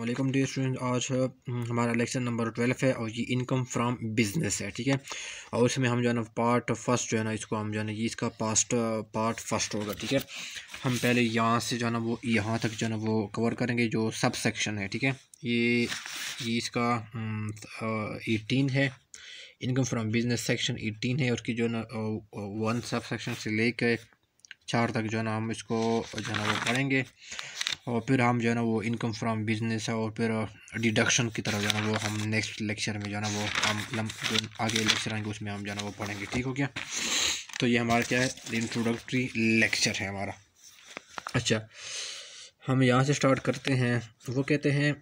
अल्लाम dear student आज हम्म, हमारा लेक्चर नंबर ट्वेल्व है और ये इनकम फ्राम बिज़नेस है ठीक है और इसमें हम जो है ना पार्ट फर्स्ट जो है ना इसको हम जो है ना ये इसका पास्ट पार्ट फर्स्ट होगा ठीक है हम पहले यहाँ से जो है ना वो यहाँ तक जो है ना वो कवर करेंगे जो सब सेक्शन है ठीक है ये ये इसका एटीन हम्म, है income from business section eighteen है उसकी जो है ना वन सब सेक्शन से लेकर चार तक जो है ना हम इसको जो है ना वो पढ़ेंगे और फिर हम जो है ना वो इनकम फ्राम बिजनेस है और फिर डिडक्शन uh, की तरफ जो है ना वो हम नेक्स्ट लेक्चर में जो है ना वो हम आगे लेक्चर आएंगे उसमें हम जो है ना वो पढ़ेंगे ठीक हो गया तो ये हमारा क्या है इंट्रोडक्टरी लेक्चर है हमारा अच्छा हम यहाँ से स्टार्ट करते हैं वो कहते हैं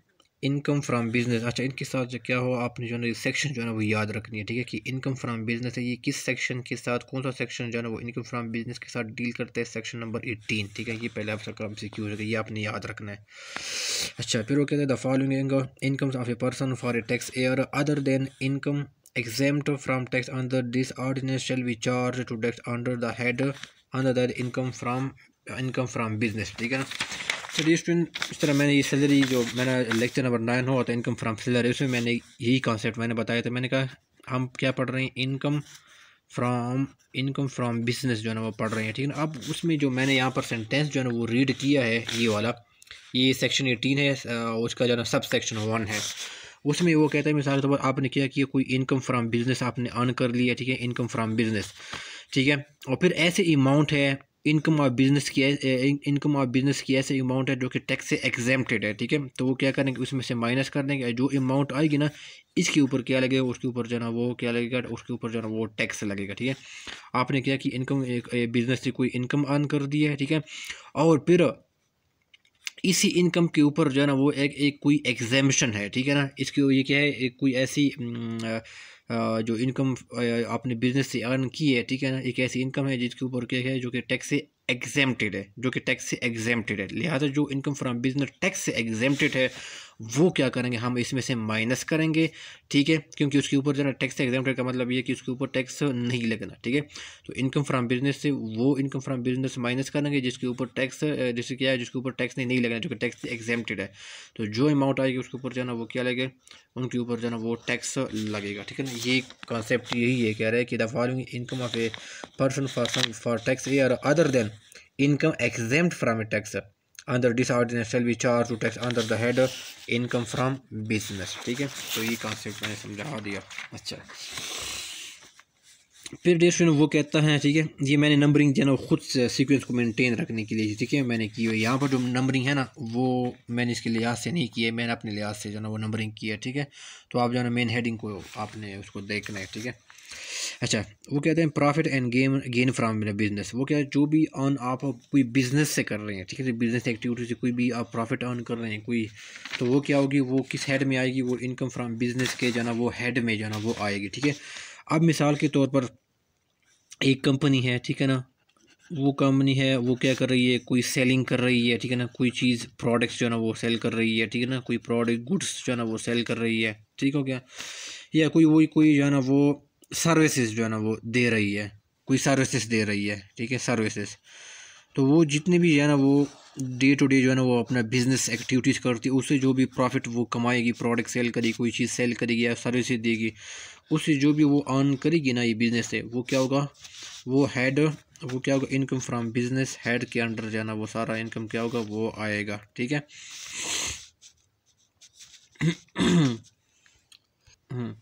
इनकम फ्राम बिज़नेस अच्छा इनके साथ जो क्या हो आपने जो है सेक्शन जो है ना वो याद रखनी है ठीक है कि इनकम फ्राम बिज़नेस है ये किस सेक्शन के साथ कौन सा सेक्शन जो है ना वो इनकम फ्राम बिज़नेस के साथ डील करता है सेक्शन नंबर एटीन ठीक है ये पहले आप सरकार से क्यों ये आपने याद रखना है अच्छा फिर वो कहते हैं the following income of a person for a tax year other than income exempt from tax under this ordinance shall be charge to tax under the head under that income from income from business ठीक है ना चलिए student इस तरह मैंने ये salary जो मैंने लेक्चर नंबर नाइन हुआ था इनकम फ्राम सैलरी उसमें मैंने यही कॉन्सेप्ट मैंने बताया था मैंने कहा हम क्या पढ़ रहे हैं income from income from business जो है ना वो पढ़ रहे हैं ठीक है ना अब उसमें जो मैंने यहाँ पर सेंटेंस जो है ना वो रीड किया है ये वाला ये सेक्शन एटीन है उसका जो है ना सब सेक्शन वन है उसमें वो कहता है मिसाल के तौर पर आपने किया कि कोई इनकम फ्राम बिज़नेस आपने अर्न कर लिया ठीक है इनकम फ्राम बिज़नेस ठीक है और फिर ऐसे अमाउंट है इनकम ऑफ बिजनेस की इनकम ऑफ बिजनेस की ऐसे अमाउंट है जो कि टैक्स से एग्जेम्प्टेड है ठीक है तो वो क्या करेंगे उसमें से माइनस कर देंगे जो अमाउंट आएगी ना इसके ऊपर क्या लगेगा उसके ऊपर जो है ना वो क्या लगेगा उसके ऊपर जो है ना वो टैक्स लगेगा ठीक है आपने क्या कि इनकम बिजनेस से कोई इनकम अर्न कर दी है ठीक है और फिर इसी इनकम के ऊपर जो है ना वो एक एक कोई एग्जेम्पन है ठीक है ना इसके ये क्या है कोई ऐसी न, जो इनकम आपने बिज़नेस से अर्न की है ठीक है ना एक ऐसी इनकम है जिसके ऊपर क्या है जो कि टैक्स से एग्जेम्प्टेड है जो कि टैक्स से एग्जेम्प्टेड है लिहाजा जो इनकम फ्रॉम बिजनेस टैक्स से एग्जेम्प्टेड है वो क्या करेंगे हम इसमें से माइनस करेंगे ठीक है क्योंकि उसके ऊपर ज़रा टैक्स से एग्जेम्प्टेड का मतलब ये कि उसके ऊपर टैक्स नहीं लगना ठीक है तो इनकम फ्रॉम बिजनेस से वो इनकम फ्रॉम बिजनेस माइनस करेंगे जिसके ऊपर टैक्स जैसे क्या है जिसके ऊपर टैक्स नहीं, नहीं लगना जो कि टैक्स से एग्जेम्प्टेड है तो जो अमाउंट आएगी उसके ऊपर जो है ना वो क्या लगेगा उनके ऊपर जो है वो टैक्स लगेगा ठीक है ना ये कॉन्सेप्ट यही है कह रहा है कि the following income of a person for for tax a other than income exempt from a tax under this ordinance shall be charge to tax under the head income from business ठीक है तो ये कॉन्सेप्ट मैंने समझा दिया अच्छा फिर डेस्टन वो कहता है ठीक है ये मैंने नंबरिंग जो है ना खुद सीक्वेंस को मेंटेन रखने के लिए ठीक है मैंने की हुई यहाँ पर जो नंबरिंग है ना वो मैंने इसके लिहाज से नहीं की है मैंने अपने लिहाज से जो है ना वो नंबरिंग की है ठीक है तो आप जो है ना मेन हेडिंग को आपने उसको देखना है ठीक है अच्छा वो कहते हैं profit and game gain from business वो क्या है जो भी अर्न आप कोई बिज़नेस से कर रहे हैं ठीक है बिज़नेस एक्टिविटी से कोई भी आप प्रॉफिट अर्न कर रहे हैं कोई तो वो क्या होगी वो किस हेड में आएगी वो इनकम फ्राम बिज़नेस के जाना वो हेड में जाना वो आएगी ठीक है अब मिसाल के तौर पर एक कंपनी है ठीक है ना वो कंपनी है वो क्या कर रही है कोई सेलिंग कर रही है ठीक है ना कोई चीज़ प्रोडक्ट्स जो है ना वो सेल कर रही है ठीक है ना कोई प्रोडक्ट गुड्स जो है ना वो सेल कर रही है ठीक हो गया या कोई वही कोई जो है ना वो सर्विसेज जो है ना वो दे रही है कोई सर्विसेज दे रही है ठीक है सर्विसेज तो वो जितने भी है ना वो डे टू डे जो है ना वो अपना बिजनेस एक्टिविटीज़ करती है उससे जो भी प्रॉफिट वो कमाएगी प्रोडक्ट सेल करेगी कोई चीज़ सेल करेगी या सर्विसेज देगी उससे जो भी वो अर्न करेगी ना ये बिज़नेस से वो क्या होगा वो हेड वो क्या होगा इनकम फ्रॉम बिजनेस हेड के अंडर जाना वो सारा इनकम क्या होगा वो आएगा ठीक है हम्म।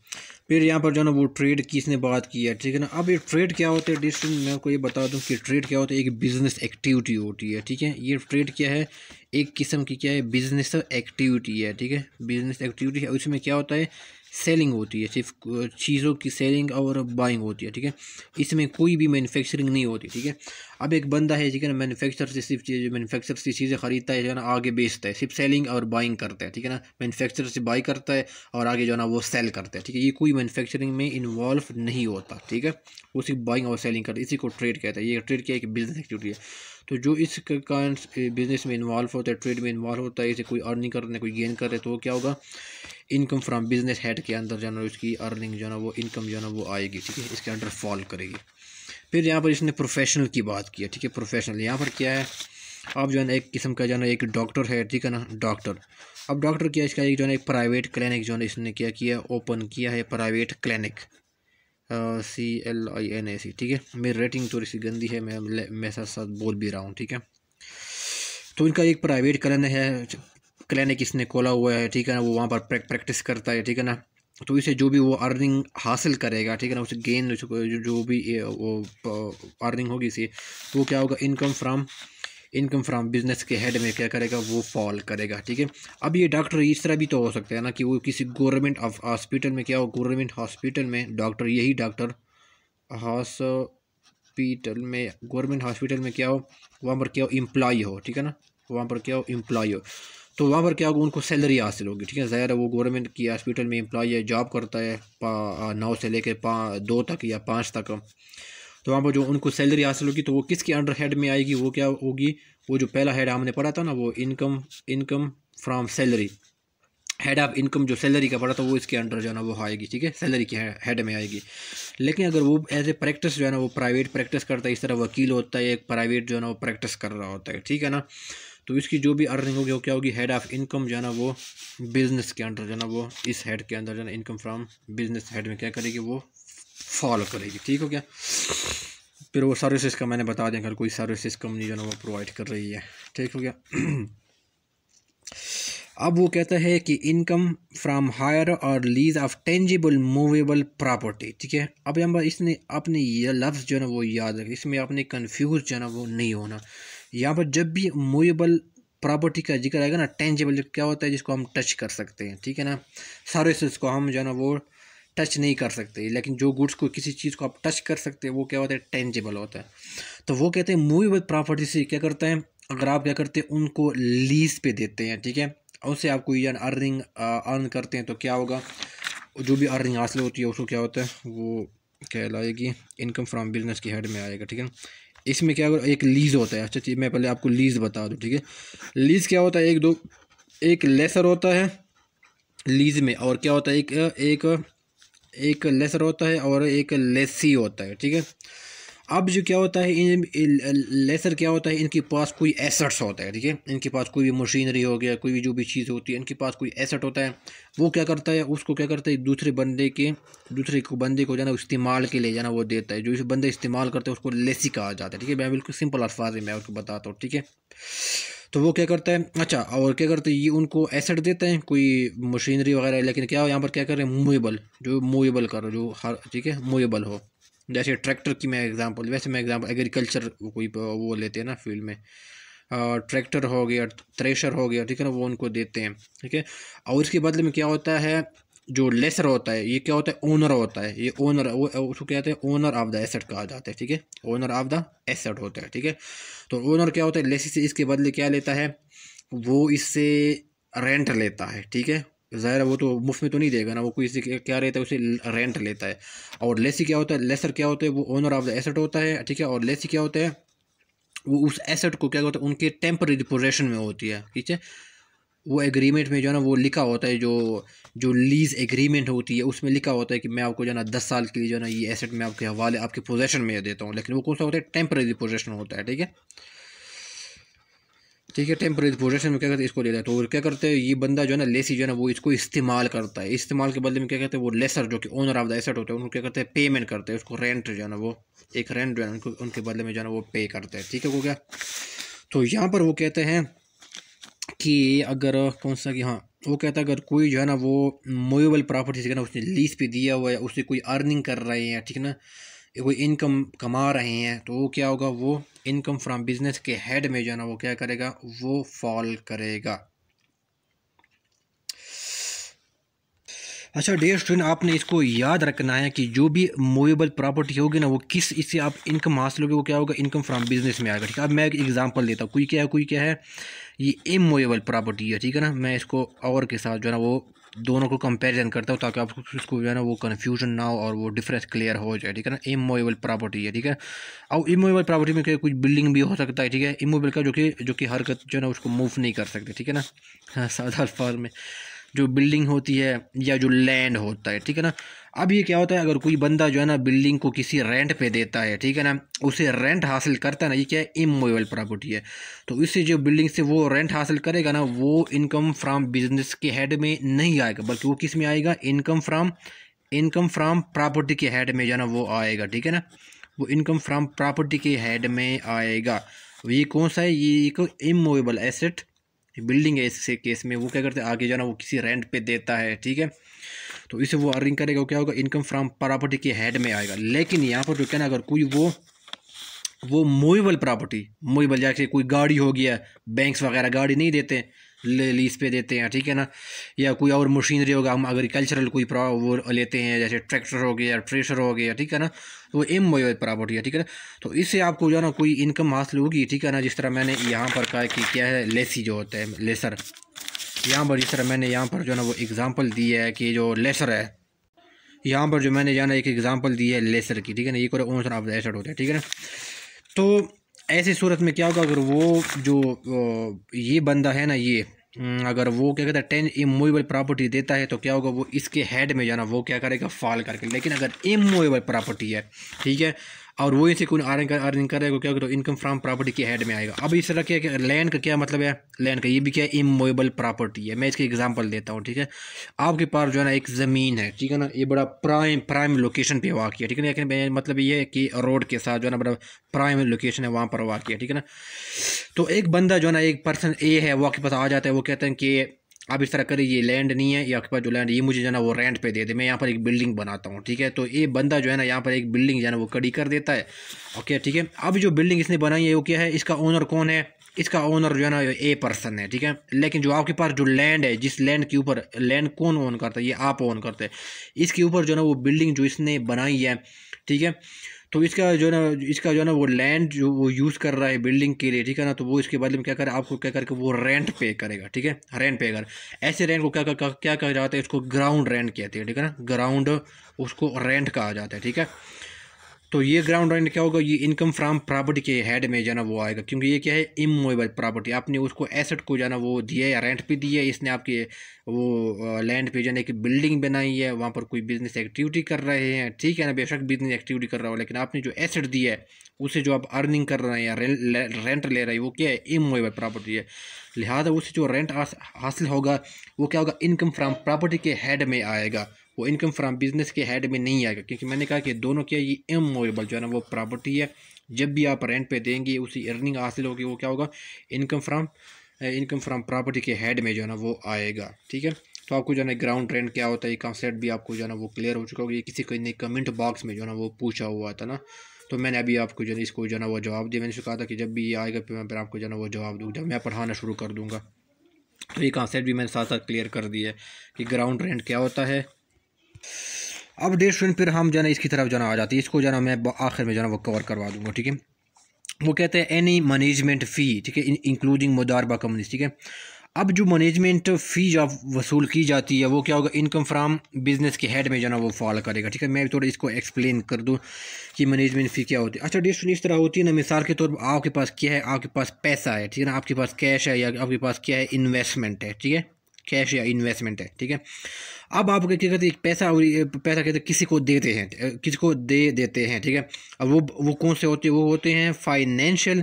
फिर यहाँ पर जो है ना वो ट्रेड किसने बात की है ठीक है ना अब ये ट्रेड क्या होता है डिस्टेंस मैं आपको ये बता दूँ कि ट्रेड क्या होता है एक बिज़नेस एक्टिविटी होती है ठीक है ये ट्रेड क्या है एक किस्म की क्या है बिजनेस एक्टिविटी है ठीक है बिजनेस एक्टिविटी है उसमें क्या होता है सेलिंग होती है सिर्फ चीज़ों की सेलिंग और बाइंग होती है ठीक है इसमें कोई भी मैन्युफैक्चरिंग नहीं होती ठीक है अब एक बंदा है ठीक है ना मैनुफैक्चर से सिर्फ चीज़ मैनुफेक्चर से चीज़ें ख़रीदता है जो है ना आगे बेचता है सिर्फ सेलिंग और बाइंग करता है ठीक है ना मैनुफैक्चर से बाई करता है और आगे जो है ना वो सेल करता है ठीक है ये कोई मैनुफैक्चरिंग में इन्वॉल्व नहीं होता ठीक है वो सिर्फ बाइंग और सेलिंग करता है इसी को ट्रेड कहता है ये ट्रेड क्या एक बिजनेस एक्टिविटी है तो जो इस कारण बिज़नेस में इन्वॉल्व होता है ट्रेड में इन्वॉल्व होता है इसे कोई अर्निंग कर रहा है कोई गेन कर रहा है तो क्या होगा इनकम फ्राम बिज़नेस हेड के अंदर जाना उसकी अर्निंग जो है ना वो इनकम जो है ना वो आएगी ठीक है इसके अंडर फॉल करेगी फिर यहाँ पर इसने प्रोफेशनल की बात की है ठीक है प्रोफेशनल यहाँ पर क्या है अब जो है ना एक किस्म का जो है ना एक डॉक्टर है ठीक है ना डॉक्टर अब डॉक्टर क्या इसका एक जो है ना एक प्राइवेट क्लिनिक जो है इसने क्या किया ओपन किया है private clinic C L I N A C ठीक है मेरी रेटिंग थोड़ी सी गंदी है मैं मैं साथ साथ बोल भी रहा हूँ ठीक है तो इनका एक प्राइवेट कलन है क्लिनिक इसने खोला हुआ है ठीक है ना वो वहाँ पर प्रैक्टिस करता है ठीक है ना तो इसे जो भी वो अर्निंग हासिल करेगा ठीक है ना उसे गेन जो, जो भी वो अर्निंग होगी इसे तो वो क्या होगा income from income from business के हेड में क्या करेगा वो फॉल करेगा ठीक है अब ये डॉक्टर इस तरह भी तो हो सकता है ना कि वो किसी गवर्नमेंट हॉस्पिटल में क्या हो गवर्नमेंट हॉस्पिटल में डॉक्टर यही डॉक्टर हॉस्पिटल में गवर्नमेंट हॉस्पिटल में क्या हो वहाँ पर क्या हो इम्प्लॉ हो ठीक है ना वहाँ पर क्या हो इम्प्लॉ हो तो वहाँ पर क्या होगा उनको सैलरी हासिल होगी ठीक है ज़ाहिर है वो गवर्नमेंट की हॉस्पिटल में इम्प्लॉ है जॉब करता है नौ से लेकर पाँच दो तक या पाँच तक तो वहाँ पर जो उनको सैलरी हासिल होगी तो वो किसके अंडर हेड में आएगी वो क्या होगी वो जो पहला हेड हमने पढ़ा था ना वो income income from salary head of income जो सैलरी का पड़ा था वो इसके अंडर जो है ना वो आएगी ठीक है सैलरी के हेड में आएगी लेकिन अगर वो एज ए प्रैक्टिस जो है ना वो प्राइवेट प्रैक्टिस करता है इस तरह वकील होता है एक प्राइवेट जो है ना वो प्रैक्टिस कर रहा होता है ठीक है ना तो इसकी जो भी अर्निंग होगी वो क्या होगी हेड ऑफ इनकम जो है ना वो बिज़नेस के अंडर जो है ना वो इस हेड के अंदर जो है ना इनकम फ्राम बिज़नेस हेड में क्या करेगी वो फॉलो करेगी ठीक हो गया फिर वो सर्विस सिस्टम मैंने बता दिया अगर कोई सर्विस सिस्टम जो है वो प्रोवाइड कर रही है ठीक हो गया अब वो कहता है कि income from hire or lease of tangible movable property ठीक है अब हम इसने अपने ये लफ्ज़ जो है ना वो याद रखें इसमें आपने कन्फ्यूज़ जो है ना वो नहीं होना यहाँ पर जब भी मूवेबल प्रॉपर्टी का जिक्र आएगा ना टेंजिबल क्या होता है जिसको हम टच कर सकते हैं ठीक है ना सर्विस को हम जो है ना वो टच नहीं कर सकते लेकिन जो गुड्स को किसी चीज़ को आप टच कर सकते हैं वो क्या होता है टेंजेबल होता है तो वो कहते हैं मूवी विद प्रॉपर्टी से क्या करते हैं अगर आप क्या करते हैं उनको लीज पे देते हैं ठीक है उससे आप कोई अर्निंग अर्न करते हैं तो क्या होगा जो भी अर्निंग हासिल होती है उसको क्या होता है वो कहलाएगी इनकम फ्रॉम बिजनेस की हेड में आएगा ठीक है इसमें क्या होगा एक लीज होता है अच्छा मैं पहले आपको लीज बता दूँ ठीक है लीज क्या होता है एक दो एक लेसर होता है लीज में और क्या होता है एक एक एक लेसर होता है और एक लेसी होता है ठीक है अब जो क्या होता है इन लेसर क्या होता है इनके पास कोई एसेट्स होता है ठीक है इनके पास कोई भी मशीनरी हो गया कोई भी जो भी चीज़ होती है इनके पास कोई एसेट होता है वो क्या करता है उसको क्या करता है दूसरे बंदे के दूसरे को बंदे को जाना इस्तेमाल के लिए जाना वो देता है जो इस बंदे इस्तेमाल करते हैं उसको लेसी कहा जाता है ठीक है मैं बिल्कुल सिंपल अल्फाज में मैं उसको बताता हूँ ठीक है तो वो क्या करता है अच्छा और क्या करते हैं ये उनको एसेट देते हैं कोई मशीनरी वगैरह लेकिन क्या हो यहाँ पर क्या कर रहे हैं मूवेबल जो मूवेबल करो जो हर ठीक है मूवेबल हो जैसे ट्रैक्टर की मैं एग्ज़ाम्पल वैसे मैं एग्ज़ाम्पल एग्रीकल्चर कोई वो लेते हैं ना फील्ड में ट्रैक्टर हो गया थ्रेशर हो गया ठीक है ना वो उनको देते हैं ठीक है और इसके बदले में क्या होता है जो लेसर होता है ये क्या होता है ओनर होता है ये ओनर उसको क्या कहते हैं ओनर ऑफ द एसेट कहा जाता है ठीक है ओनर ऑफ द एसेट होता है ठीक है तो ओनर क्या होता है लेसी से इसके बदले क्या लेता है वो इससे रेंट लेता है ठीक है ज़ाहिर वो तो मुफ्त में तो नहीं देगा ना वो कोई क्या रहता है उसे रेंट लेता है और लेसी क्या होता है लेसर क्या होता है वो ओनर ऑफ द एसेट होता है ठीक है और लेसी क्या होता है वो उस एसेट को क्या होता है उनके टेम्प्रेरी पोजेशन में होती है ठीक है वो एग्रीमेंट में जो है ना वो लिखा होता है जो जो लीज़ एग्रीमेंट होती है उसमें लिखा होता है कि मैं आपको जो है ना दस साल के लिए जो है ना ये एसेट मैं आपके हवाले आपके पोजेशन में देता हूँ लेकिन वो कौन सा होता है टेम्प्रेरी पोजेशन होता है ठीक है ठीक है टेम्प्रेरी पोजेशन में क्या करते हैं इसको ले है हैं तो क्या करते हैं ये बंदा जो है ना लेसी जो है ना वो इसको इस्तेमाल करता है इस्तेमाल के बदले में क्या कहते हैं वो लेसर जो कि ओनर ऑफ द एसेट होता है उनको क्या करते हैं पेमेंट करते हैं उसको रेंट जो है ना वो एक रेंट जो है उनको उनके बदले में जो है ना वो पे करते हैं ठीक है वो क्या तो यहाँ पर वो कहते हैं कि अगर कौन सा कि हाँ वो कहता है अगर कोई जो है ना वो मोबल प्रॉपर्टी ठीक है ना उसने लीज पे दिया हुआ है उससे कोई अर्निंग कर रहे हैं ठीक है ना कोई इनकम कमा रहे हैं तो वो क्या होगा वो इनकम फ्रॉम बिजनेस के हेड में जो है ना वो क्या करेगा वो फॉल करेगा अच्छा डेयर स्टूडेंट आपने इसको याद रखना है कि जो भी मूवेबल प्रॉपर्टी होगी ना वो किस इससे आप इनकम हासिल होगी वो क्या होगा इनकम फ्रॉम बिजनेस में आएगा ठीक है अब मैं एक एग्जांपल देता हूँ कोई क्या है कोई क्या है ये इमूवेबल प्रॉपर्टी है ठीक है ना मैं इसको और के साथ जो है ना वो दोनों को कंपेरिजन करता हूँ ताकि आपको इसको जो है ना वो कन्फ्यूजन ना हो और वो डिफरेंस क्लियर हो जाए ठीक है ना इमोएबल प्रॉपर्टी है ठीक है और इमोएबल प्रॉपर्टी में क्या कुछ बिल्डिंग भी हो सकता है ठीक है इमोएबल का जो कि जो कि हरकत जो है ना उसको मूव नहीं कर सकते ठीक है ना सादा अल्फाज में जो बिल्डिंग होती है या जो लैंड होता है ठीक है ना अब ये क्या होता है अगर कोई बंदा जो है ना बिल्डिंग को किसी रेंट पे देता है ठीक है ना उसे रेंट हासिल करता है ना ये क्या है इमोबल प्रॉपर्टी है तो इससे जो बिल्डिंग से वो रेंट हासिल करेगा ना वो इनकम फ्राम बिजनेस के हेड में नहीं आएगा बल्कि वो किस में आएगा income from income from property के हेड में जो है ना वो आएगा ठीक है ना वो इनकम फ्राम प्रॉपर्टी के हेड में आएगा ये कौन सा है ये एक इमोवेबल एसेट बिल्डिंग है इससे केस में वो क्या करते हैं आगे जाना वो किसी रेंट पे देता है ठीक है तो इसे वो अर्निंग करेगा क्या होगा इनकम फ्रॉम प्रॉपर्टी के हेड में आएगा लेकिन यहाँ पर जो क्या ना अगर कोई वो वो मूवेबल प्रॉपर्टी मूवेबल जैसे कोई गाड़ी हो गया बैंक्स वगैरह गाड़ी नहीं देते लीज पे देते हैं ठीक है ना या कोई और मशीनरी होगा हम एग्रीकल्चरल कोई वो लेते हैं जैसे ट्रैक्टर हो गया या ट्रेशर हो गया ठीक है ना तो वो एम वाई प्रॉपर्टी है ठीक है ना तो इससे आपको जो है ना कोई इनकम हासिल होगी ठीक है ना जिस तरह मैंने यहाँ पर कहा कि क्या है लेसी जो होता है लेसर यहाँ पर जिस तरह मैंने यहाँ पर जो है ना वो एग्ज़ाम्पल दी है कि जो लेसर है यहाँ पर जो मैंने जाना एक एग्ज़ाम्पल दी है लेसर की ठीक है ना ये करो ऑप्शन ऑफ लेसर होता है ठीक है ना तो ऐसी सूरत में क्या होगा अगर वो जो ये बंदा है ना ये हम्म, अगर वो क्या कहता है टेन इमोवेबल प्रॉपर्टी देता है तो क्या होगा वो इसके हेड में जाना वो क्या करेगा फॉल करके लेकिन अगर इमोवेबल प्रॉपर्टी है ठीक है और वो इसे कोई अर्निंग कर अर्निंग करेगा क्या करो इनकम फ्रॉम प्रॉपर्टी के हेड में आएगा अब इस तरह क्या लैंड का क्या मतलब है लैंड का ये भी क्या है इमोबल प्रॉपर्टी है मैं इसकी एग्जांपल देता हूँ ठीक है आपके पास जो है ना एक ज़मीन है ठीक है ना ये बड़ा प्राइम प्राइम लोकेशन पे वाक़ है ठीक है ना मतलब ये है कि रोड के साथ जो है ना बड़ा प्राइम लोकेशन है वहाँ पर वाक़ है ठीक है ना तो एक बंदा जो है ना एक पर्सन ए है वो आपके पास आ जाता है वो कहते हैं कि आप इस तरह करें ये लैंड नहीं है ये आपके पास जो लैंड ये मुझे जो है ना वो रेंट पे दे दे मैं यहाँ पर एक बिल्डिंग बनाता हूँ ठीक है तो ये बंदा जो है ना यहाँ पर एक बिल्डिंग जो है ना वो कड़ी कर देता है ओके ठीक है अब जो बिल्डिंग इसने बनाई है वो क्या है इसका ओनर कौन है इसका ओनर जो है ना ए पर्सन है ठीक है लेकिन जो आपके पास जो लैंड है जिस लैंड के ऊपर लैंड कौन ओन करता है ये आप ओन करते हैं इसके ऊपर जो है ना वो बिल्डिंग जो इसने बनाई है ठीक है तो इसका जो है ना इसका जो है ना वो लैंड जो वो यूज़ कर रहा है बिल्डिंग के लिए ठीक है ना तो वो इसके बदले में क्या करें आपको क्या करके वो रेंट पे करेगा ठीक है रेंट पे कर ऐसे रेंट को क्या कर, क्या कहा जाता है इसको ग्राउंड रेंट कहते हैं ठीक है ना ग्राउंड उसको रेंट कहा जाता है ठीक है तो ये ग्राउंड रेंट क्या होगा ये इनकम फ्राम प्रॉपर्टी के हेड में जाना वो आएगा क्योंकि ये क्या है इमोबल प्रॉपर्टी आपने उसको एसेट को जाना वो दिया या रेंट पे दिया इसने आपके वो लैंड पे जाना की बिल्डिंग बनाई है वहाँ पर कोई बिजनेस एक्टिविटी कर रहे हैं ठीक है ना बेशक बिजनेस एक्टिविटी कर रहा हो लेकिन आपने जो एसेट दिया है उसे जो आप अर्निंग कर रहे हैं या रेंट ले रहे हैं वो क्या है इमोबल प्रॉपर्टी है लिहाजा उसे जो रेंट हासिल होगा वो क्या होगा इनकम फ्राम प्रॉपर्टी के हेड में आएगा वो इनकम फ्राम बिज़नेस के हेड में नहीं आएगा क्योंकि मैंने कहा कि दोनों क्या ये एम मोएबल जो है ना वो प्रॉपर्टी है जब भी आप रेंट पे देंगे उसी अर्निंग हासिल होगी वो क्या होगा income from income from property के हेड में जो है ना वो आएगा ठीक है तो आपको जो है ना ग्राउंड रेंट क्या होता है ये कॉन्सेप्ट भी आपको जो है ना वो क्लियर हो चुका होगा ये किसी को इन कमेंट बॉक्स में जो है ना वो पूछा हुआ था ना तो मैंने अभी आपको जो है इसको जो है ना वो जवाब दिया मैंने कहा था कि जब भी ये आएगा फिर मैं फिर आपको जो है ना वो जवाब दूँगा जब मैं पढ़ाना शुरू कर दूँगा तो ये कॉन्सेप्ट भी मैंने साथ साथ क्लियर कर दिया है कि ग्राउंड रेंट क्या होता है अब डेढ़ स्टूडेंट फिर हम जो है इसकी तरफ जाना आ जाती है इसको जाना मैं आखिर में जाना वो कवर करवा दूंगा ठीक है वो कहते हैं एनी मैनेजमेंट फ़ी ठीक है इंक्लूडिंग मुदारबा कंपनीज ठीक है अब जो मैनेजमेंट फ़ी जब वसूल की जाती है वो क्या होगा इनकम फ्राम बिज़नेस के हेड में जो वो फॉलो करेगा ठीक है मैं थोड़ा इसको एक्सप्लेन कर दूँ कि मैनेजमेंट फ़ी क्या होती है अच्छा डिस्ट्री इस तरह होती है ना मिसाल के तौर पर आपके पास क्या है आपके पास पैसा है ठीक है ना आपके पास कैश है या आपके पास क्या है इन्वेस्टमेंट है ठीक है कैश या इन्वेस्टमेंट है ठीक है अब आप क्या कहते हैं पैसा और पैसा कहते हैं किसी को देते हैं किसी को दे देते हैं ठीक है अब वो वो कौन से होते हैं वो होते हैं फाइनेंशियल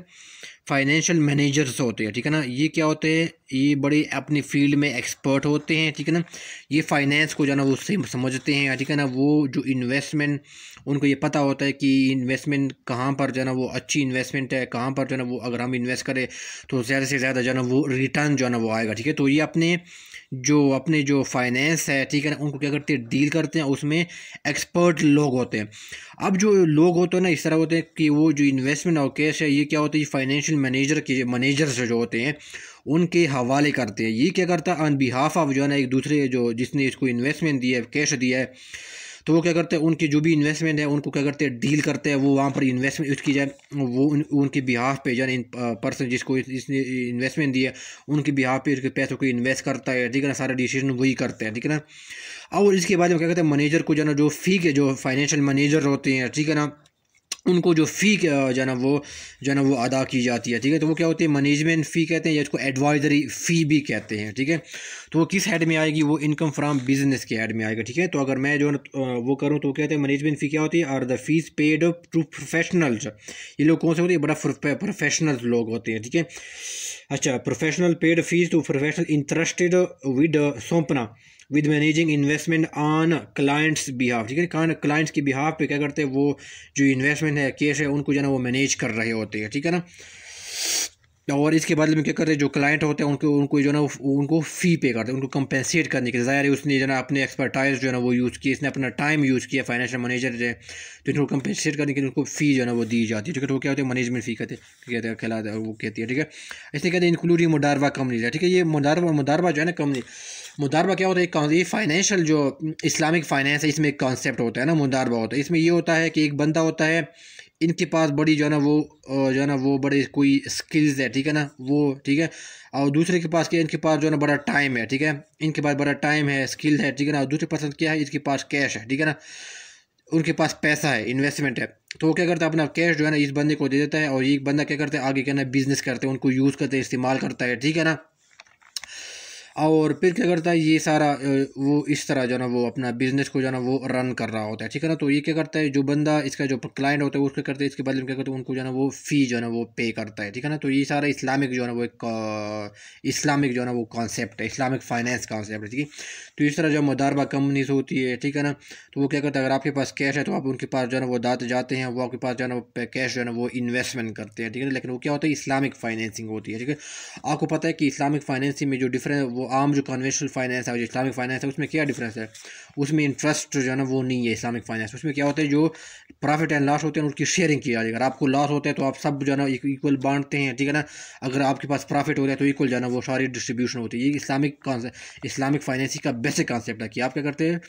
फाइनेंशियल मैनेजर्स होते हैं ठीक है ना ये क्या होते हैं ये बड़े अपनी फील्ड में एक्सपर्ट होते हैं ठीक है ना ये फाइनेंस को जो है ना वो समझते हैं ठीक है ना वो जो इन्वेस्टमेंट उनको ये पता होता है कि इन्वेस्टमेंट कहाँ पर जो है ना वो अच्छी इन्वेस्टमेंट है कहाँ पर जो है ना वो अगर हम इन्वेस्ट करें तो ज़्यादा से ज़्यादा जो है ना वो रिटर्न जो है ना वो आएगा ठीक है तो ये अपने जो अपने जो फाइनेंस है ठीक है ना उनको क्या करते हैं डील करते हैं उसमें एक्सपर्ट लोग होते हैं अब जो लोग होते हैं ना इस तरह होते हैं कि वो जो इन्वेस्टमेंट और कैश है ये क्या होता है फाइनेंशियल मैनेजर के मैनेजर्स जो होते हैं उनके हवाले करते हैं ये क्या करता है ऑन बिहाफ ऑफ जो है ना एक दूसरे जो जिसने इसको इन्वेस्टमेंट दिया है कैश दिया है तो वो क्या करते हैं उनकी जो भी इन्वेस्टमेंट है उनको क्या करते हैं डील करते हैं वो वहाँ पर इन्वेस्टमेंट उसकी जाए वो उनके बिहाफ पे जाने पर्सन जिसको इसने इन्वेस्टमेंट दी है उनके बिहाफ पे उसके पैसों को इन्वेस्ट करता है ठीक है ना सारा डिसीजन वही करते हैं ठीक है ना और इसके बाद में क्या कहते हैं मैनेजर को जाना जो फी के जो फाइनेंशियल मैनेजर होते हैं ठीक है ना उनको जो फ़ी जो ना वो जो ना वो अदा की जाती है ठीक है तो वो क्या होती है मैनेजमेंट फ़ी कहते हैं या इसको एडवाइजरी फ़ी भी कहते हैं ठीक है तो वो किस हेड में आएगी वो इनकम फ्राम बिजनेस के हेड में आएगा ठीक है तो अगर मैं जो वो करूँ तो कहते हैं मैनेजमेंट फ़ी क्या होती है और the fees paid to professionals ये लोग कौन से होते हैं बड़ा प्रोफेशनल लोग होते हैं ठीक है अच्छा professional paid fees to professional interested with सौंपना with managing investment on clients behalf ठीक है क्लाइंट्स की बिहाफ पे क्या करते हैं वो जो इन्वेस्टमेंट है केस है उनको जो है ना वो मैनेज कर रहे होते हैं ठीक है ना और इसके बदले में क्या करते हैं जो क्लाइंट होते हैं उनको उनको जो ना उनको फ़ी पे करते हैं उनको कंपेंसेट करने के ज़ाहिर है उसने जो ना अपने एक्सपर्टाइज जो है ना वो यूज़ किए इसने अपना टाइम यूज़ किया फाइनेंशियल मैनेजर जो है तो इनको कंपेंसेट करने के लिए उनको फ़ी जो है ना वो दी जाती है ठीक है तो वो क्या होते हैं मैनेजमेंट फ़ी कहते कहते हैं खिलाते तो वो कहती है ठीक है इसने कहते हैं इंक्लूडिंग मुदारवा कंपनी है ठीक है ये मुदारवा मुदारवा जो है ना कंपनी मुदारवा क्या होता है एक फाइनेंशियल जो इस्लामिक फाइनेंस है इसमें एक कॉन्सेप्ट होता है ना मुदारबा होता है इसमें ये होता है कि एक बंदा होता है इनके पास बड़ी जो है ना वो जो है ना वो बड़े कोई स्किल्स है ठीक है ना वो ठीक है और दूसरे के पास क्या इनके पास जो है ना बड़ा टाइम है ठीक है इनके पास बड़ा टाइम है स्किल है ठीक है ना और दूसरे पर्सन क्या है इसके पास कैश है ठीक है ना उनके पास पैसा है इन्वेस्टमेंट है तो वो क्या करता है अपना कैश जो है ना इस बंदे को दे देता है और ये बंदा क्या करता है आगे क्या ना बिज़नेस करते हैं उनको यूज़ करते हैं इस्तेमाल करता है ठीक है ना और फिर क्या करता है ये सारा वो इस तरह जो ना वो अपना बिज़नेस को जो ना वो रन कर रहा होता है ठीक है ना तो ये क्या करता है जो बंदा इसका जो क्लाइंट होता है वो उसके करते हैं इसके बदले में क्या करते हैं उनको जो ना वो फ़ी जो ना वो पे करता है ठीक है ना तो ये सारा इस्लामिक जो ना वो एक इस्लामिक जो ना वो कॉन्सेप्ट है इस्लामिक फाइनेंस कॉन्सेप्ट है ठीक है तो इस तरह जो मदारबा कंपनीज होती है ठीक है ना तो वो क्या करता है अगर आपके पास कैश है तो आप उनके पास जो है वो दाते जाते हैं वो आपके पास जो है ना कैश जो है ना वो इन्वेस्टमेंट करते हैं ठीक है लेकिन वो क्या होता है इस्लामिक फाइनेंसिंग होती है ठीक है आपको पता है कि इस्लामिक फाइनेंसिंग में जो डिफरेंस वो आम जो कन्वेंशनल फाइनेंस है जो इस्लामिक फाइनेंस है उसमें क्या डिफरेंस है उसमें इंटरेस्ट जो है ना वो नहीं है इस्लामिक फाइनेंस उसमें क्या होता है जो प्रॉफिट एंड लॉस होते हैं उनकी शेयरिंग की जाएगी अगर आपको लॉस होता है तो आप सब जो है ना इक्वल बांटते हैं ठीक है ना अगर आपके पास प्रॉफिट होता है तो इक्वल जो है ना वो सारी डिस्ट्रीब्यूशन होती है ये इस्लामिक इस्लामिक फाइनेंसिंग का बेसिक कॉन्सेप्ट है कि आप क्या करते हैं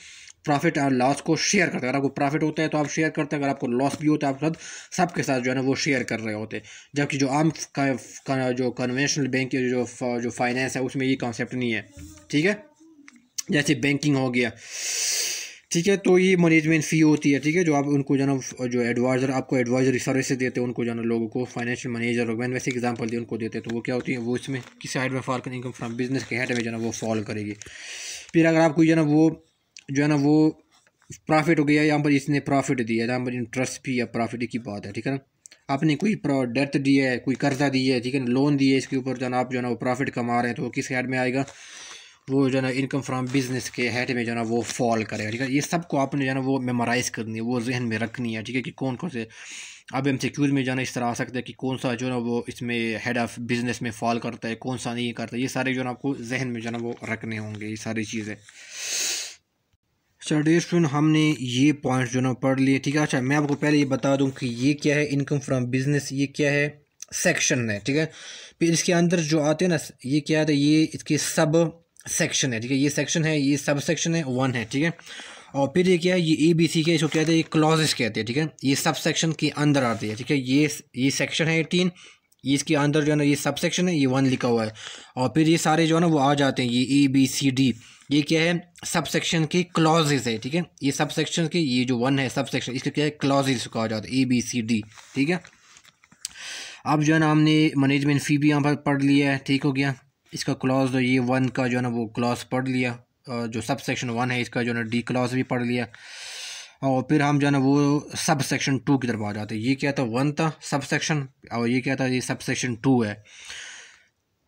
प्रॉफिट और लॉस को शेयर करते हैं अगर आपको प्रॉफिट होता है तो आप शेयर करते हैं अगर आपको लॉस भी होता है आप सब सबके साथ जो है ना वो शेयर कर रहे होते हैं जबकि जो आम का, जो कन्वेंशनल बैंक की जो जो फाइनेंस है उसमें ये कॉन्सेप्ट नहीं है ठीक है जैसे बैंकिंग हो गया ठीक है तो ये मैनेजमेंट फ़ी होती है ठीक है जो आप उनको जो ना जो एडवाइज़र आपको एडवाइजरी सर्विस देते हैं उनको जो ना लोगों को फाइनेंशियल मैनेजर मैंने वैसे एग्जांपल दिए उनको देते हैं तो वो क्या होती है वो इसमें किस साइड में फॉरकन इनकम फ्रॉम बिजनेस के हेड में जो ना वो फॉल करेगी फिर अगर आपको जो ना वो जो है ना वो प्रॉफिट हो गया यहाँ पर इसने प्रॉफिट दिया यहाँ पर इंटरेस्ट भी या प्रॉफिट की बात है ठीक है ना आपने कोई डेट दी है कोई कर्जा दिया है ठीक है ना लोन दिए इसके ऊपर जो ना आप जो है ना वो प्रॉफिट कमा रहे हैं तो किस हेड में आएगा वो जो है ना इनकम फ्राम बिज़नेस के हेड में जो है ना वो फॉल करेगा ठीक है ये सब को आपने जो है ना वो मेमोराइज़ करनी है वो जहन में रखनी है ठीक है कि कौन कौन से अब एम सिक्यूज में जाना इस तरह आ सकता है कि कौन सा जो है ना वो इसमें हेड ऑफ़ बिज़नेस में फॉल करता है कौन सा नहीं करता ये सारे जो है ना आपको जहन में जो है ना वो रखने होंगे ये सारी चीज़ें अच्छा डेयर स्टूडेंट हमने ये पॉइंट्स जो ना पढ़ लिए ठीक है अच्छा मैं आपको पहले ये बता दूं कि ये क्या है इनकम फ्रॉम बिजनेस ये क्या है सेक्शन है ठीक है फिर इसके अंदर जो आते हैं ना ये क्या है ये इसके सब सेक्शन है ठीक है ये सेक्शन है ये सब सेक्शन है वन है ठीक है और फिर ये क्या है ये ए बी सी के इसको कहते हैं ये क्लॉजेस कहते हैं ठीक है ये सब सेक्शन के अंदर आती है ठीक है ये ये सेक्शन है एटीन ये इसके अंदर जो है ना ये सब सेक्शन है ये वन लिखा हुआ है और फिर ये सारे जो है ना वो आ जाते हैं ये ए बी सी डी ये क्या है सब सेक्शन की क्लॉजेज है ठीक है ये सब सेक्शन की ये जो वन है सब सेक्शन इसका क्या है क्लॉजेज कहा जाता है ए बी सी डी ठीक है अब जो है ना हमने मैनेजमेंट फ़ी भी यहाँ पर पढ़ लिया है ठीक हो गया इसका क्लॉज जो ये वन का जो है ना वो क्लॉज पढ़ लिया जो सब सेक्शन वन है इसका जो है ना डी क्लॉज भी पढ़ लिया और फिर हम जो है ना वो सब सेक्शन टू की तरफ आ जाते हैं ये क्या था वन था सब सेक्शन और ये क्या था ये सब सेक्शन टू है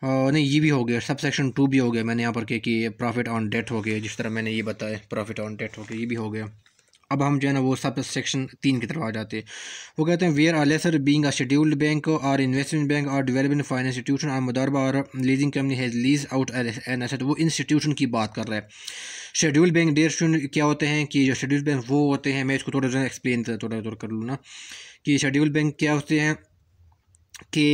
हाँ, नहीं ये भी हो गया सब सेक्शन टू भी हो गया मैंने यहाँ पर क्या कि प्रॉफिट ऑन डेट हो गया जिस तरह मैंने ये बताया प्रॉफिट ऑन डेट हो गया ये भी हो गया अब हम जो है ना वो सब सेक्शन तीन की तरफ आ जाते हैं वो कहते हैं where are lessor being a scheduled bank or investment bank or development finance institution or मुदारबा or leasing company has lease out an asset वो इंस्टीट्यूशन की बात कर रहा है शेड्यूल बैंक डेयर स्टूडेंट क्या होते हैं कि जो शेड्यूल बैंक वो होते हैं मैं इसको थोड़ा जो एक्सप्लेन थोड़ा थोड़ा कर लूँ ना कि शेड्यूल बैंक क्या होते हैं कि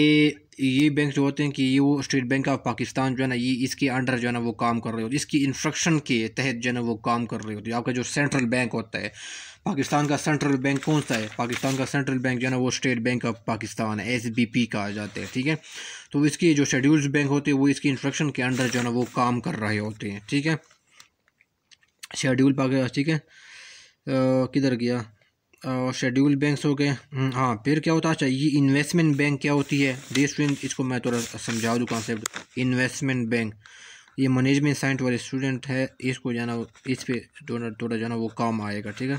ये बैंक जो होते हैं कि ये वो स्टेट बैंक ऑफ पाकिस्तान जो है ना ये इसके अंडर जो है ना वो काम कर रहे होते इसकी इंस्ट्रक्शन के तहत जो है ना वो काम कर रहे होते आपका जो सेंट्रल बैंक होता है पाकिस्तान का सेंट्रल बैंक कौन सा है पाकिस्तान का सेंट्रल बैंक जो है ना वो स्टेट बैंक ऑफ पाकिस्तान है एस बी पी कहा जाता है ठीक है तो इसके जो शेड्यूल्ड बैंक होते हैं वो इसकी इंस्ट्रक्शन के अंडर जो है ना वो काम कर रहे होते हैं ठीक है शेड्यूल पाकिस्तान ठीक है किधर गया और शेड्यूल बैंक्स हो गए हम्म, हाँ फिर क्या होता है अच्छा, ये इन्वेस्टमेंट बैंक क्या होती है डी स्टूडेंट इसको मैं थोड़ा समझा दूँ कॉन्सेप्ट इन्वेस्टमेंट बैंक ये मैनेजमेंट साइंस वाले स्टूडेंट है इसको जाना इस पे थोड़ा थोड़ा जाना वो काम आएगा ठीक है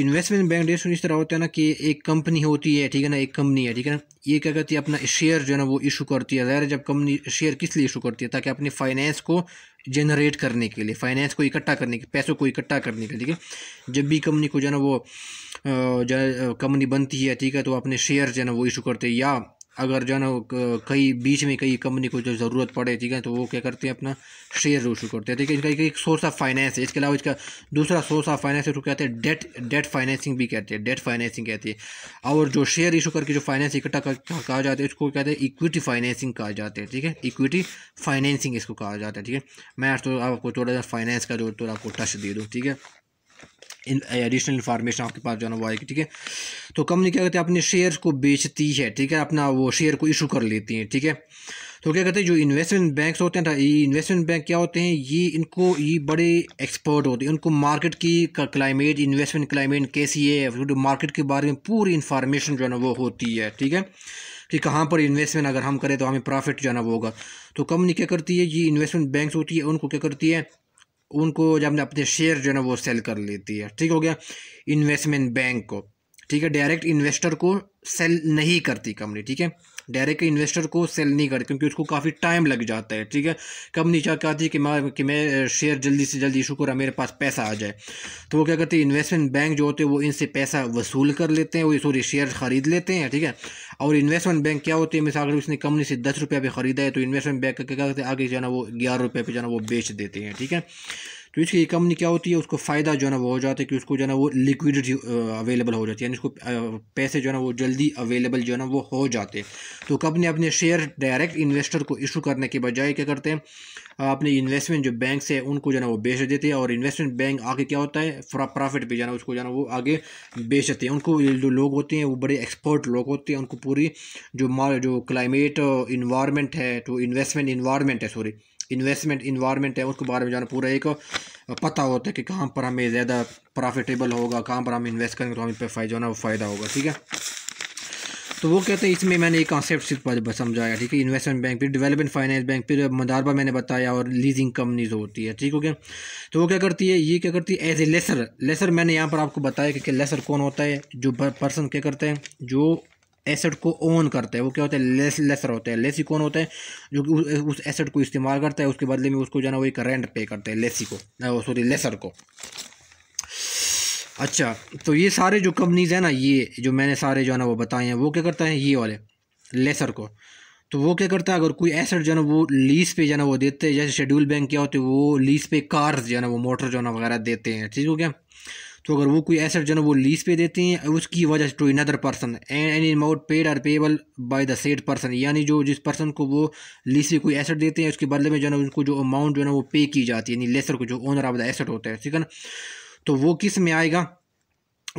इन्वेस्टमेंट बैंक डेट इस तरह होता है ना कि एक कंपनी होती है ठीक है ना एक कंपनी है ठीक है ना ये क्या करती है अपना शेयर जो है ना वो इशू करती है ज़ाहिर जब कंपनी शेयर किस लिए इशू करती है ताकि अपनी फाइनेंस को जनरेट करने के लिए फाइनेंस को इकट्ठा करने के पैसों को इकट्ठा करने के लिए ठीक है जब भी कंपनी को जो है ना वो जो है कंपनी बनती है ठीक है तो अपने शेयर जो है ना वो इशू करते हैं या अगर जो है ना कई बीच में कई कंपनी को जो ज़रूरत पड़े ठीक है तो वो क्या करते हैं अपना शेयर इशू करते हैं ठीक है इसका एक, एक सोर्स ऑफ फाइनेंस है इसके अलावा इसका दूसरा सोर्स ऑफ फाइनेंस इसको कहते हैं डेट डेट फाइनेंसिंग भी कहते हैं डेट फाइनेंसिंग कहती है और जो शेयर इशू करके जो फाइनेंस इकट्ठा कहा जाता है इसको कहते हैं इक्विटी फाइनेंसिंग कहा जाता है ठीक है इक्विटी फाइनेंसिंग इसको कहा जाता है ठीक है मैं आज तो आपको थोड़ा सा फाइनेंस का जो थोड़ा आपको टच दे दूँ ठीक है एडिशनल इन्फॉर्मेशन uh, आपके पास जो है ना वो आएगी ठीक है तो कंपनी क्या कहते हैं अपने शेयर को बेचती है ठीक है अपना वो शेयर को इशू कर लेती है ठीक है तो क्या कहते हैं जो इन्वेस्टमेंट बैंक्स होते हैं ना ये इन्वेस्टमेंट बैंक क्या होते हैं ये इनको ये बड़े एक्सपर्ट होते हैं उनको मार्केट की क्लाइमेट इन्वेस्टमेंट क्लाइमेट कैसी है तो मार्केट के बारे में पूरी इन्फॉर्मेशन जो है ना वो होती है ठीक है कि कहाँ पर इन्वेस्टमेंट अगर हम करें तो हमें प्रॉफिट जाना होगा तो कंपनी क्या करती है ये इन्वेस्टमेंट बैंक्स होती है उनको क्या करती है उनको जब अपने शेयर जो है ना वो सेल कर लेती है ठीक हो गया इन्वेस्टमेंट बैंक को ठीक है डायरेक्ट इन्वेस्टर को सेल नहीं करती कंपनी ठीक है डायरेक्ट इन्वेस्टर को सेल नहीं करती क्योंकि उसको काफ़ी टाइम लग जाता है ठीक है कंपनी क्या कहती है कि मैं कि मैं शेयर जल्दी से जल्दी इशू करा मेरे पास पैसा आ जाए तो वो क्या करती है इन्वेस्टमेंट बैंक जो होते हैं वो इनसे पैसा वसूल कर लेते हैं वो सॉरी शेयर ख़रीद लेते हैं ठीक है और इन्वेस्टमेंट बैंक क्या होती है मिसाल अगर उसने कंपनी से दस रुपये पे ख़रीदा है तो इन्वेस्टमेंट बैंक क्या करते हैं आगे जाना वो ग्यारह रुपये पे जाना वो बेच देते हैं ठीक है तो इसकी कंपनी क्या होती है उसको फ़ायदा जो है ना वो हो जाता है कि उसको जो है ना वो लिक्विडिटी अवेलेबल हो जाती है यानी उसको पैसे जो है ना वो जल्दी अवेलेबल जो है ना वो हो जाते हैं तो कंपनी अपने शेयर डायरेक्ट इन्वेस्टर को इशू करने के बजाय क्या करते हैं अपने इन्वेस्टमेंट जो बैंक से उनको जो है ना वो बेच देते हैं और इन्वेस्टमेंट बैंक आगे क्या होता है प्रॉफिट पे जाना उसको जाना वो आगे बेच देते हैं उनको जो लोग होते हैं वो बड़े एक्सपर्ट लोग होते हैं उनको पूरी जो माल जो क्लाइमेट इन्वायरमेंट है तो इन्वेस्टमेंट इन्वायरमेंट है सॉरी इन्वेस्टमेंट इन्वायरमेंट है उसके बारे में जाना पूरा एक पता होता है कि कहाँ पर हमें ज़्यादा प्रॉफिटेबल होगा कहाँ पर हम इन्वेस्ट करेंगे तो हमें फायदा होना फ़ायदा होगा ठीक है तो वो कहते हैं इसमें मैंने एक कॉन्सेप्ट सिर्फ समझाया ठीक है इन्वेस्टमेंट बैंक फिर डेवलपमेंट फाइनेंस बैंक फिर मदारबा मैंने बताया और लीजिंग कंपनीज होती है ठीक हो गया तो वो क्या करती है ये क्या करती है एज ए लेसर लेसर मैंने यहाँ पर आपको बताया कि लेसर कौन होता है जो पर्सन क्या करते हैं जो एसेट को ओन करता है वो क्या होता है लेस लेसर होता है लेसी कौन होता है जो कि उस एसेट को इस्तेमाल करता है उसके बदले में उसको जो है ना वो एक रेंट पे करता है लेसी को सॉरी लेसर को अच्छा तो ये सारे जो कंपनीज़ हैं ना ये जो मैंने सारे जो है ना वो बताए हैं वो क्या करता है ये वाले लेसर को तो वो क्या करता है अगर कोई एसेट जो है ना वो लीज पे जो है ना वो देते हैं जैसे शेड्यूल बैंक क्या होते हैं वो लीज पे कार्स जो है ना वो मोटर जो है ना वगैरह देते हैं ठीक हो गया तो अगर वो कोई एसेट जो है वो लीज पे देते हैं उसकी वजह से to another person and any amount paid or payable by the said person यानी जो जिस पर्सन को वो लीज पे कोई एसेट देते हैं उसके बदले में जो है उनको जो अमाउंट जो है ना वो पे की जाती है यानी लेसर को जो ओनर ऑफ द एसेट होता है ठीक है ना तो वो किस में आएगा